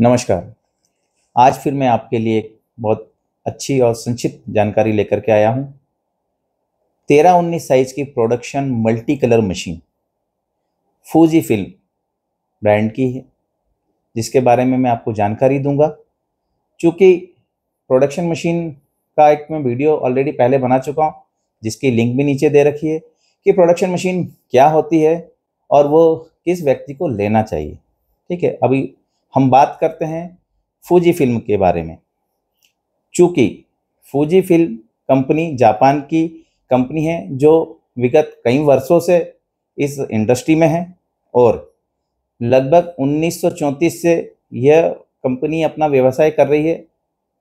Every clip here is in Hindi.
नमस्कार आज फिर मैं आपके लिए एक बहुत अच्छी और संक्षिप्त जानकारी लेकर के आया हूँ तेरह उन्नीस साइज की production multi colour machine Fuji film brand की है जिसके बारे में मैं आपको जानकारी दूंगा चूँकि प्रोडक्शन मशीन का एक मैं वीडियो ऑलरेडी पहले बना चुका हूँ जिसकी लिंक भी नीचे दे रखी है कि प्रोडक्शन मशीन क्या होती है और वो किस व्यक्ति को लेना चाहिए ठीक है अभी हम बात करते हैं फूजी फिल्म के बारे में चूँकि फूजी फिल्म कंपनी जापान की कंपनी है जो विगत कई वर्षों से इस इंडस्ट्री में है और लगभग 1934 से यह कंपनी अपना व्यवसाय कर रही है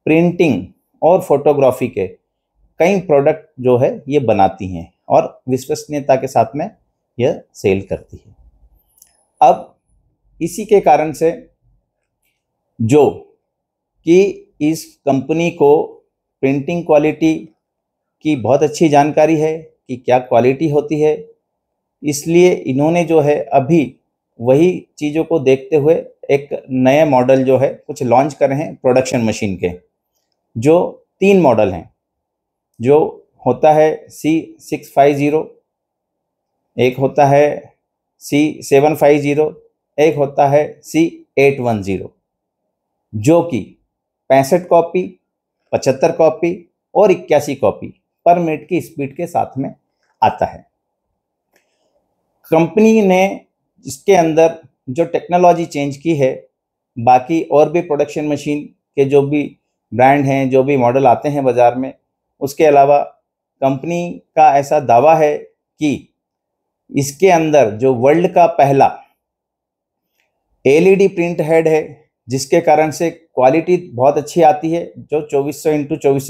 प्रिंटिंग और फोटोग्राफी के कई प्रोडक्ट जो है ये बनाती हैं और विश्वसनीयता के साथ में यह सेल करती है अब इसी के कारण से जो कि इस कंपनी को प्रिंटिंग क्वालिटी की बहुत अच्छी जानकारी है कि क्या क्वालिटी होती है इसलिए इन्होंने जो है अभी वही चीज़ों को देखते हुए एक नए मॉडल जो है कुछ लॉन्च कर रहे हैं प्रोडक्शन मशीन के जो तीन मॉडल हैं जो होता है सी सिक्स फाइव ज़ीरो एक होता है सी सेवन फाइव ज़ीरो एक होता है सी एट वन ज़ीरो जो कि पैंसठ कॉपी पचहत्तर कॉपी और इक्यासी कॉपी पर मिनट की स्पीड के साथ में आता है कंपनी ने इसके अंदर जो टेक्नोलॉजी चेंज की है बाकी और भी प्रोडक्शन मशीन के जो भी ब्रांड हैं जो भी मॉडल आते हैं बाज़ार में उसके अलावा कंपनी का ऐसा दावा है कि इसके अंदर जो वर्ल्ड का पहला एलईडी प्रिंट हेड है जिसके कारण से क्वालिटी बहुत अच्छी आती है जो 2400 सौ इंटू चौबीस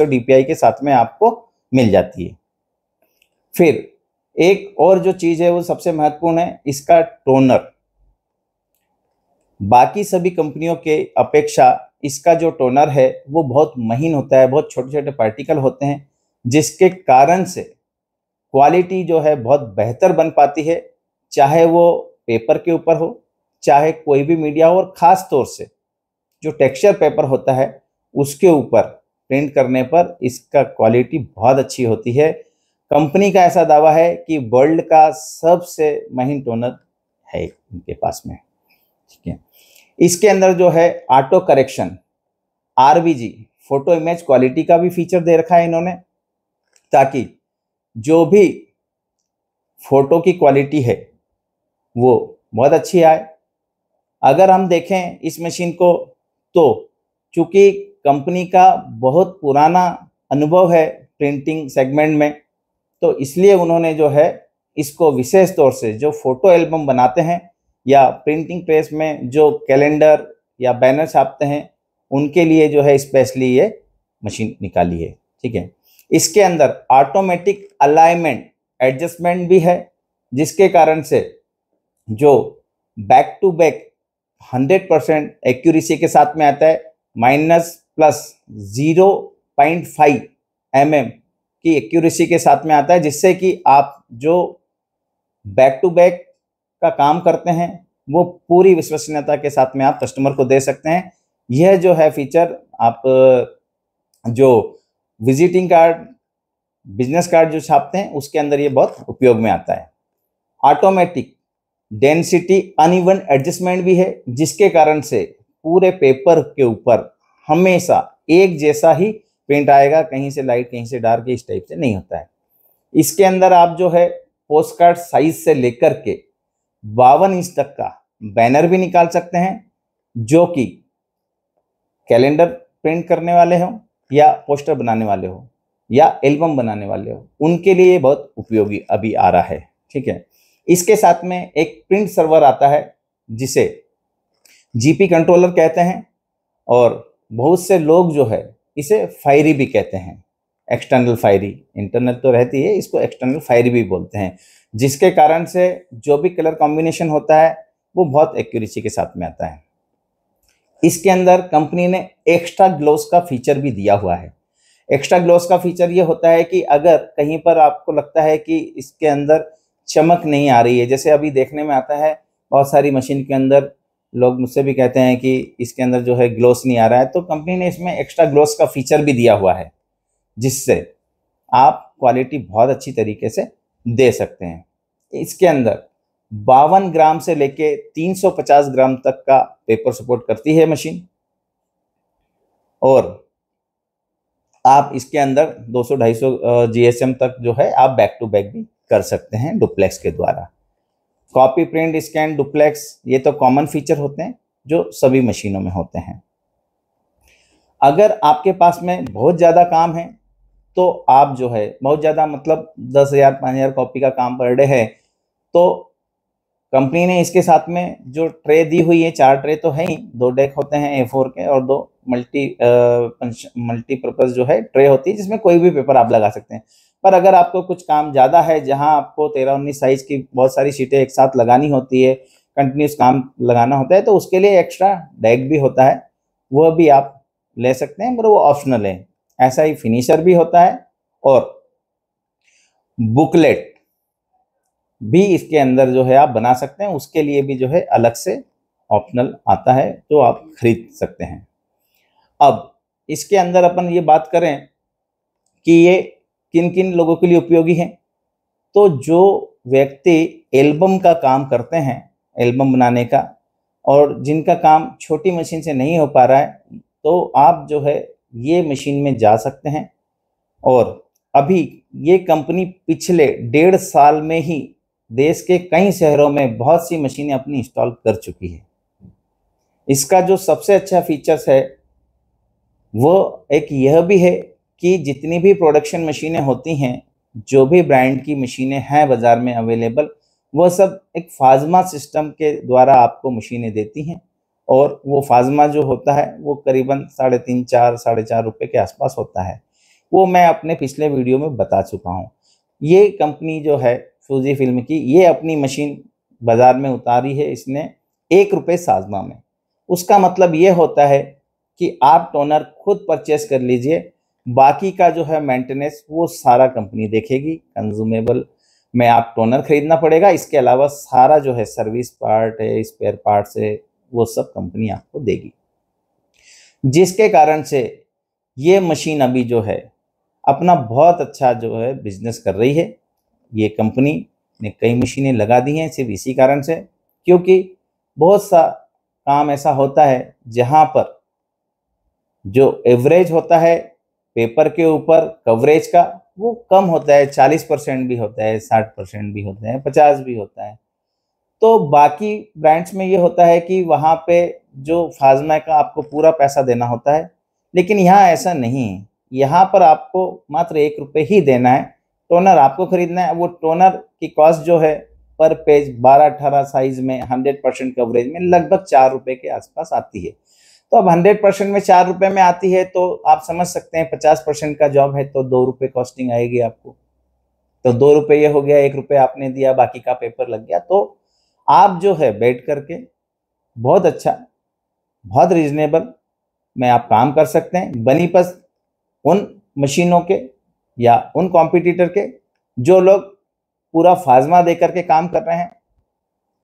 के साथ में आपको मिल जाती है फिर एक और जो चीज़ है वो सबसे महत्वपूर्ण है इसका टोनर बाकी सभी कंपनियों के अपेक्षा इसका जो टोनर है वो बहुत महीन होता है बहुत छोटे छोटे पार्टिकल होते हैं जिसके कारण से क्वालिटी जो है बहुत बेहतर बन पाती है चाहे वो पेपर के ऊपर हो चाहे कोई भी मीडिया हो और ख़ास तौर से जो टेक्सचर पेपर होता है उसके ऊपर प्रिंट करने पर इसका क्वालिटी बहुत अच्छी होती है कंपनी का ऐसा दावा है कि वर्ल्ड का सबसे महीन टोनर है इनके पास में ठीक है इसके अंदर जो है auto correction or photo image quality का भी फीचर दे रखा है इन्होंने ताकि जो भी फोटो की क्वालिटी है वो बहुत अच्छी आए अगर हम देखें इस मशीन को तो चूंकि कंपनी का बहुत पुराना अनुभव है प्रिंटिंग सेगमेंट में तो इसलिए उन्होंने जो है इसको विशेष तौर से जो फ़ोटो एल्बम बनाते हैं या प्रिंटिंग प्रेस में जो कैलेंडर या बैनर छापते हैं उनके लिए जो है स्पेशली ये मशीन निकाली है ठीक है इसके अंदर ऑटोमेटिक अलाइनमेंट एडजस्टमेंट भी है जिसके कारण से जो back to back hundred percent accuracy के साथ में आता है minus plus zero point five M M की एक्यूरेसी के साथ में आता है जिससे कि आप जो बैक टू बैक का काम करते हैं वो पूरी विश्वसनीयता के साथ में आप कस्टमर को दे सकते हैं यह जो है फीचर आप जो विजिटिंग कार्ड बिजनेस कार्ड जो छापते हैं उसके अंदर ये बहुत उपयोग में आता है ऑटोमेटिक डेंसिटी अनइवन एडजस्टमेंट भी है जिसके कारण से पूरे पेपर के ऊपर हमेशा एक जैसा ही पेंट आएगा कहीं से लाइट कहीं से डार्क इस टाइप से नहीं होता है इसके अंदर आप जो है पोस्ट कार्ड साइज से लेकर के बावन इंच तक का बैनर भी निकाल सकते हैं जो कि कैलेंडर प्रिंट करने वाले हों या पोस्टर बनाने वाले हो या एल्बम बनाने वाले हो उनके लिए ये बहुत उपयोगी अभी आ रहा है ठीक है इसके साथ में एक प्रिंट सर्वर आता है जिसे जीपी कंट्रोलर कहते हैं और बहुत से लोग जो है इसे फायरी भी कहते हैं एक्सटर्नल फायरी इंटरनल तो रहती है इसको एक्सटर्नल फायरी भी बोलते हैं जिसके कारण से जो भी कलर कॉम्बिनेशन होता है वो बहुत एक्यूरेसी के साथ में आता है इसके अंदर कंपनी ने एक्स्ट्रा ग्लोव का फीचर भी दिया हुआ है एक्स्ट्रा ग्लोव का फीचर ये होता है कि अगर कहीं पर आपको लगता है कि इसके अंदर चमक नहीं आ रही है जैसे अभी देखने में आता है बहुत सारी मशीन के अंदर लोग मुझसे भी कहते हैं कि इसके अंदर जो है ग्लोस नहीं आ रहा है तो कंपनी ने इसमें एक्स्ट्रा ग्लोस का फीचर भी दिया हुआ है जिससे आप क्वालिटी बहुत अच्छी तरीके से दे सकते हैं इसके अंदर बावन ग्राम से लेके 350 ग्राम तक का पेपर सपोर्ट करती है मशीन और आप इसके अंदर 200-250 जीएसएम तक जो है आप बैक टू बैक भी कर सकते हैं डुप्लेक्स के द्वारा कॉपी प्रिंट स्कैन डुप्लेक्स ये तो कॉमन फीचर होते हैं जो सभी मशीनों में होते हैं अगर आपके पास में बहुत ज़्यादा काम है तो आप जो है बहुत ज़्यादा मतलब दस हज़ार पाँच हज़ार कॉपी का काम पर डे है तो कंपनी ने इसके साथ में जो ट्रे दी हुई है चार ट्रे तो है ही दो डेक होते हैं ए फोर के और दो मल्टी मल्टीपर्पज़ जो है ट्रे होती है जिसमें कोई भी पेपर आप लगा सकते हैं पर अगर आपको कुछ काम ज़्यादा है जहाँ आपको तेरह उन्नीस साइज की बहुत सारी सीटें एक साथ लगानी होती है कंटिन्यूस काम लगाना होता है तो उसके लिए एक्स्ट्रा डैग भी होता है वह भी आप ले सकते हैं मगर वो ऑप्शनल है ऐसा ही फिनिशर भी होता है और बुकलेट भी इसके अंदर जो है आप बना सकते हैं उसके लिए भी जो है अलग से ऑप्शनल आता है जो आप खरीद सकते हैं अब इसके अंदर अपन ये बात करें कि ये किन किन लोगों के लिए उपयोगी है तो जो व्यक्ति एल्बम का काम करते हैं एल्बम बनाने का और जिनका काम छोटी मशीन से नहीं हो पा रहा है तो आप जो है ये मशीन में जा सकते हैं और अभी ये कंपनी पिछले डेढ़ साल में ही देश के कई शहरों में बहुत सी मशीनें अपनी इंस्टॉल कर चुकी है इसका जो सबसे अच्छा फीचर्स है वो एक यह भी है कि जितनी भी प्रोडक्शन मशीनें होती हैं जो भी ब्रांड की मशीनें हैं बाज़ार में अवेलेबल वह सब एक फाजमा सिस्टम के द्वारा आपको मशीनें देती हैं और वो फाजमा जो होता है वो करीबन साढ़े तीन चार साढ़े चार रुपये के आसपास होता है वो मैं अपने पिछले वीडियो में बता चुका हूँ ये कंपनी जो है फूजी फिल्म की ये अपनी मशीन बाज़ार में उतारी है इसने एक रुपये साजमा में उसका मतलब ये होता है कि आप टोनर खुद परचेस कर लीजिए बाकी का जो है मेंटेनेंस वो सारा कंपनी देखेगी कंज्यूमेबल में आप टोनर खरीदना पड़ेगा इसके अलावा सारा जो है सर्विस पार्ट है स्पेयर पार्ट है वो सब कंपनी आपको देगी जिसके कारण से ये मशीन अभी जो है अपना बहुत अच्छा जो है बिजनेस कर रही है ये कंपनी ने कई मशीनें लगा दी हैं सिर्फ इसी कारण से क्योंकि बहुत सा काम ऐसा होता है जहाँ पर जो एवरेज होता है पेपर के ऊपर कवरेज का वो कम होता है चालीस परसेंट भी होता है साठ परसेंट भी होता है पचास भी होता है तो बाकी ब्रांड्स में ये होता है कि वहाँ पे जो फाजमा का आपको पूरा पैसा देना होता है लेकिन यहाँ ऐसा नहीं है यहाँ पर आपको मात्र एक रुपये ही देना है टोनर आपको खरीदना है वो टोनर की कॉस्ट जो है पर पेज बारह अठारह साइज में हंड्रेड परसेंट कवरेज में लगभग चार रुपये के आसपास आती है तो अब हंड्रेड परसेंट में चार रुपये में आती है तो आप समझ सकते हैं पचास परसेंट का जॉब है तो दो रुपये कॉस्टिंग आएगी आपको तो दो रुपये ये हो गया एक रुपये आपने दिया बाकी का पेपर लग गया तो आप जो है बैठ करके बहुत अच्छा बहुत रिजनेबल में आप काम कर सकते हैं बनी पस उन मशीनों के या उन कॉम्पिटिटर के जो लोग पूरा फाजमा दे करके काम कर रहे हैं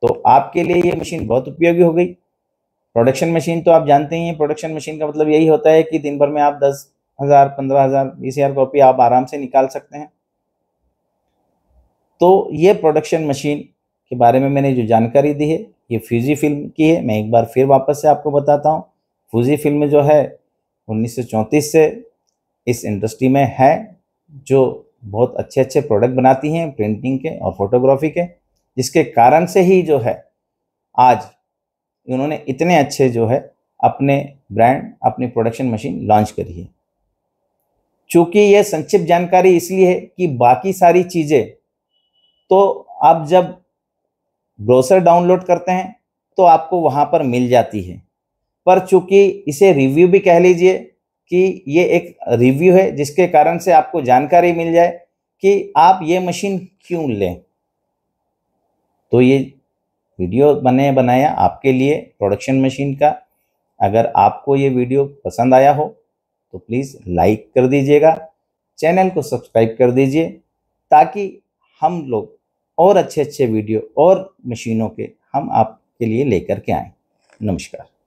तो आपके लिए ये मशीन बहुत उपयोगी हो गई प्रोडक्शन मशीन तो आप जानते ही हैं प्रोडक्शन मशीन का मतलब यही होता है कि दिन भर में आप दस हज़ार पंद्रह हज़ार बीस हज़ार कॉपी आप आराम से निकाल सकते हैं तो ये प्रोडक्शन मशीन के बारे में मैंने जो जानकारी दी है ये फ्यूजी फिल्म की है मैं एक बार फिर वापस से आपको बताता हूँ फ्यूजी फिल्म जो है उन्नीस से इस इंडस्ट्री में है जो बहुत अच्छे अच्छे प्रोडक्ट बनाती हैं प्रिंटिंग के और फोटोग्राफी के जिसके कारण से ही जो है आज उन्होंने इतने अच्छे जो है अपने ब्रांड अपनी प्रोडक्शन मशीन लॉन्च करी है चूंकि यह संक्षिप्त जानकारी इसलिए है कि बाकी सारी चीज़ें तो आप जब ब्रोसर डाउनलोड करते हैं तो आपको वहाँ पर मिल जाती है पर चूंकि इसे रिव्यू भी कह लीजिए कि ये एक रिव्यू है जिसके कारण से आपको जानकारी मिल जाए कि आप ये मशीन क्यों लें तो ये वीडियो मैंने बनाया आपके लिए प्रोडक्शन मशीन का अगर आपको ये वीडियो पसंद आया हो तो प्लीज़ लाइक कर दीजिएगा चैनल को सब्सक्राइब कर दीजिए ताकि हम लोग और अच्छे अच्छे वीडियो और मशीनों के हम आपके लिए लेकर के आएँ नमस्कार